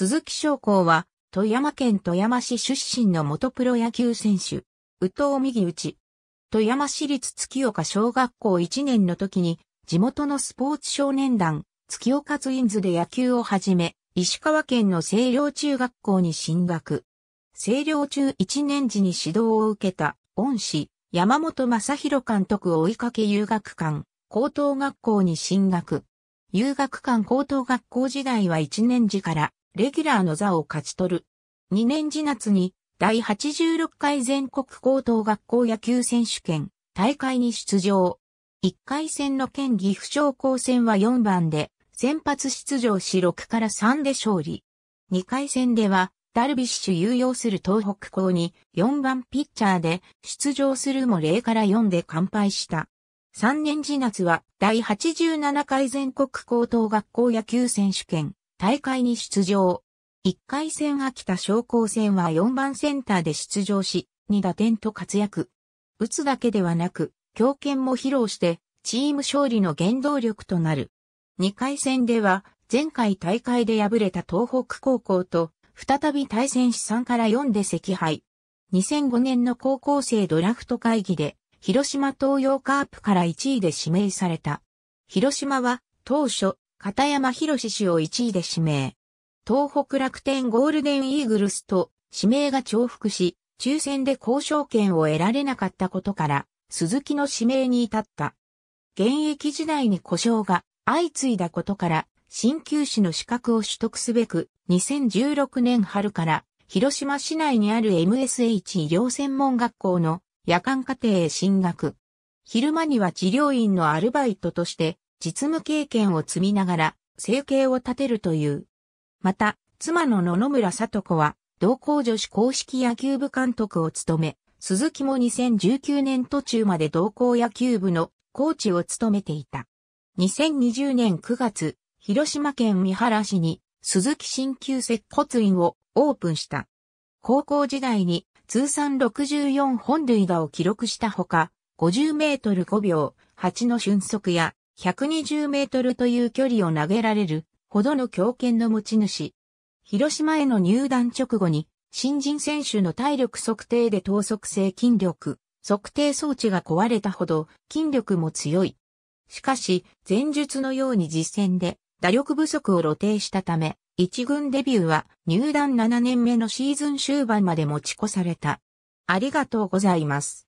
鈴木将校は、富山県富山市出身の元プロ野球選手、宇藤右内。富山市立月岡小学校1年の時に、地元のスポーツ少年団、月岡ツインズで野球を始め、石川県の清涼中学校に進学。清涼中1年時に指導を受けた、恩師、山本正宏監督を追いかけ遊学館、高等学校に進学。遊学館高等学校時代は1年時からレギュラーの座を勝ち取る。2年次夏に第86回全国高等学校野球選手権大会に出場。1回戦の県岐阜商工戦は4番で先発出場し6から3で勝利。2回戦ではダルビッシュ有用する東北校に4番ピッチャーで出場するも0から4で完敗した。3年次夏は第87回全国高等学校野球選手権大会に出場。1回戦秋田商工戦は4番センターで出場し、2打点と活躍。打つだけではなく、強肩も披露して、チーム勝利の原動力となる。2回戦では、前回大会で敗れた東北高校と、再び対戦し3から4で赤敗。2005年の高校生ドラフト会議で、広島東洋カープから1位で指名された。広島は、当初、片山博氏を1位で指名。東北楽天ゴールデンイーグルスと指名が重複し、抽選で交渉権を得られなかったことから、鈴木の指名に至った。現役時代に故障が相次いだことから、新旧市の資格を取得すべく、2016年春から、広島市内にある MSH 医療専門学校の夜間課程へ進学。昼間には治療院のアルバイトとして、実務経験を積みながら、生計を立てるという。また、妻の野々村里子は、同校女子公式野球部監督を務め、鈴木も2019年途中まで同校野球部のコーチを務めていた。2020年9月、広島県三原市に鈴木新旧接骨院をオープンした。高校時代に通算64本塁打を記録したほか、50メートル5秒8の俊足や120メートルという距離を投げられるほどの強肩の持ち主。広島への入団直後に、新人選手の体力測定で等速性筋力、測定装置が壊れたほど筋力も強い。しかし、前述のように実戦で打力不足を露呈したため、一軍デビューは入団7年目のシーズン終盤まで持ち越された。ありがとうございます。